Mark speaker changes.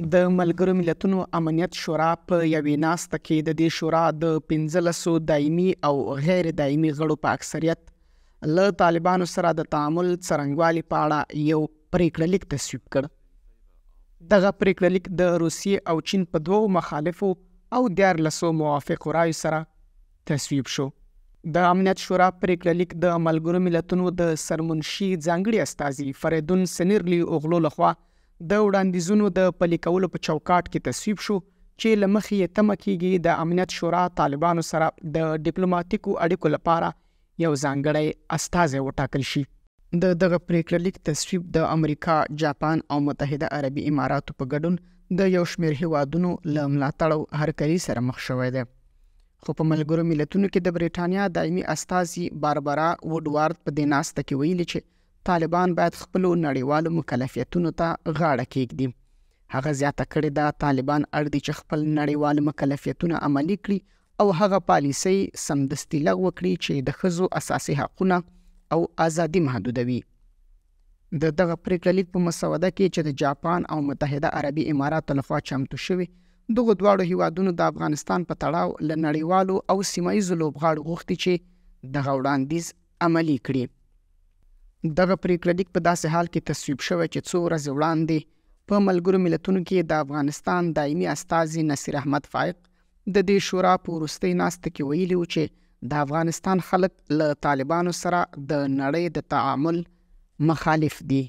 Speaker 1: د ملګرو ملتونو امنیت شورا په یوې ناسته کې د دې شورا د 1500 دایمي او غیر دایمي غړو په اکثریت له طالبانو سره د تعامل څرنګوالي په اړه یو پریکړه لیک تصویب کړ دغه پریکړه لیک د روسیې او چین په دوو مخالفو او دیار لسو موافق رائے سره تصویب شو د امنیت شورا پریکړه لیک د ملګرو ملتونو د سرمنشي ځانګړي استاذي فریدون سنیرلی اوغلو لخوا د وړاندیزونو د پلي کولو په چوکاټ کې تصویب شو چې لمخې یې تمه کیږي د امنیت شورا طالبانو سره د ډیپلوماټیکو اړیکو لپاره یو ځانګړی استازی وټاکل شي د دغه پریکړه لیک تصویب د امریکا، جاپان او متحده عربی اماراتو په ګډون د یو شمېر هیوادونو له ملاتړو هرکړی سره مخ شوې ده خو په ملګرو ملتونو کې د برېټانیا دایمي استازي باربارا وډوارد په دیناسته کې ویلي چې طالبان باید خپل نړیوالو مکلفیتونو ته غاړه کېږدي هغه زیاته کړې ده طالبان اړ دي چې خپل نړیوال مکلفیتونه عملي کړي او هغه پالیسي سمدستي لغوه کړي چې د خزو اساسي حقونه او ازادي محدودوي د دغه پریکړه لیک په مسوده کې چې د جاپان او متحده عربي امارات لخوا چمتو شوی دغه دواړو هیوادونو د افغانستان په تړاو ل نړیوالو او سیمایي لوبغاړو غوښتي چې د غوړاندیز عملی کړي دغه پریکړه لیک په داسې حال کې تصویب شوې چې څو ورځې وړاندې په ملګرو ملتونو کې د افغانستان دایمي استاذي نصیر احمد فائق د دې شورا په ورستۍ ناسته کې ویلي و چې د افغانستان خلک له طالبانو سره د نړۍ د تعامل مخالف دي